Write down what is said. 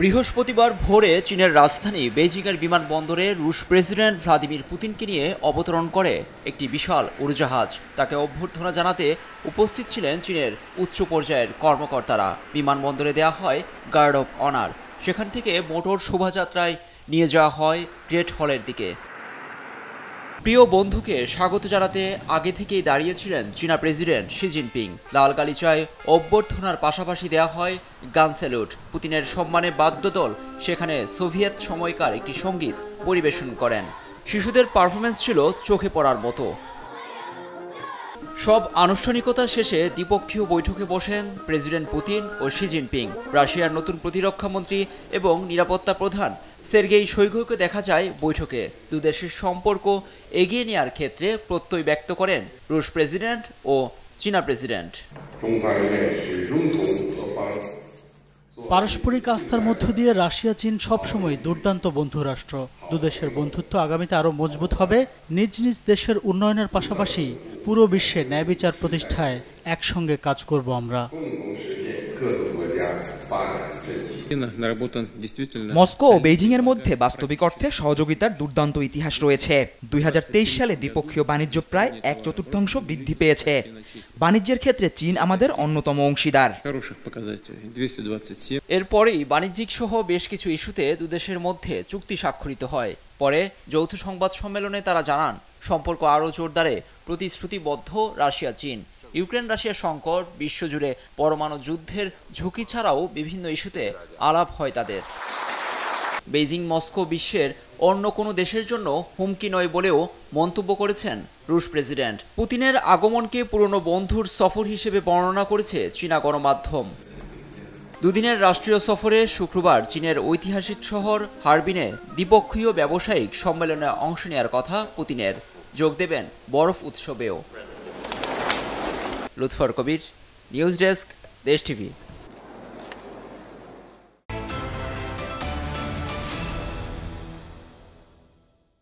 বৃহস্পতিবার ভোরে চীনের রাজধানী বেজিংয়ের বিমানবন্দরে রুশ প্রেসিডেন্ট ভ্লাদিমির পুতিনকে নিয়ে অবতরণ করে একটি বিশাল উড়োজাহাজ তাকে অভ্যর্থনা জানাতে উপস্থিত ছিলেন চীনের উচ্চ পর্যায়ের কর্মকর্তারা বিমানবন্দরে দেয়া হয় গার্ড অফ অনার সেখান থেকে মোটর শোভাযাত্রায় নিয়ে যাওয়া হয় গ্রেট হলের দিকে প্রিয় বন্ধুকে স্বাগত জানাতে আগে থেকেই দাঁড়িয়েছিলেন চীনা প্রেসিডেন্ট শি জিনপিং লাল গালিচায় অভ্যর্থনার পাশাপাশি দেয়া হয় গান স্যালুট পুতিনের সম্মানে বাদ্যদল সেখানে সোভিয়েত সময়কার একটি সঙ্গীত পরিবেশন করেন শিশুদের পারফরমেন্স ছিল চোখে পড়ার মতো সব আনুষ্ঠানিকতা শেষে দ্বিপক্ষীয় বৈঠকে বসেন প্রেসিডেন্ট পুতিন ও শি জিনপিং রাশিয়ার নতুন প্রতিরক্ষামন্ত্রী এবং নিরাপত্তা প্রধান সের্গেই সৈঘকে দেখা যায় বৈঠকে দুদেশের সম্পর্ক এগিয়ে নেয়ার ক্ষেত্রে প্রত্যয় ব্যক্ত করেন রুশ প্রেসিডেন্ট ও চীনা প্রেসিডেন্ট পারস্পরিক আস্থার মধ্য দিয়ে রাশিয়া চীন সবসময় দুর্দান্ত বন্ধু রাষ্ট্র দুদেশের বন্ধুত্ব আগামীতে আরও মজবুত হবে নিজ নিজ দেশের উন্নয়নের পাশাপাশি পুরো বিশ্বে ন্যায় বিচার প্রতিষ্ঠায় একসঙ্গে কাজ করব আমরা মস্কো ও বেজিং এর মধ্যে বাস্তবিক অর্থে সহযোগিতার দুর্দান্ত ইতিহাস রয়েছে দুই সালে দ্বিপক্ষীয় বাণিজ্য প্রায় এক চতুর্থাংশ বৃদ্ধি পেয়েছে বাণিজ্যের ক্ষেত্রে চীন আমাদের অন্যতম অংশীদার এরপরেই বাণিজ্যিক সহ বেশ কিছু ইস্যুতে দুদেশের মধ্যে চুক্তি স্বাক্ষরিত হয় পরে যৌথ সংবাদ সম্মেলনে তারা জানান সম্পর্ক আরও জোরদারে প্রতিশ্রুতিবদ্ধ রাশিয়া চীন ইউক্রেন রাশিয়ার সংকট বিশ্বজুড়ে পরমাণু যুদ্ধের ঝুঁকি ছাড়াও বিভিন্ন ইস্যুতে আলাপ হয় তাদের বেইজিং মস্কো বিশ্বের অন্য কোনো দেশের জন্য হুমকি নয় বলেও মন্তব্য করেছেন রুশ প্রেসিডেন্ট পুতিনের আগমনকে পুরনো বন্ধুর সফর হিসেবে বর্ণনা করেছে চীনা গণমাধ্যম দুদিনের রাষ্ট্রীয় সফরে শুক্রবার চীনের ঐতিহাসিক শহর হারবিনে দ্বিপক্ষীয় ব্যবসায়িক সম্মেলনে অংশ নেওয়ার কথা পুতিনের যোগ দেবেন বরফ উৎসবেও Lutfor Kabir news desk Desh TV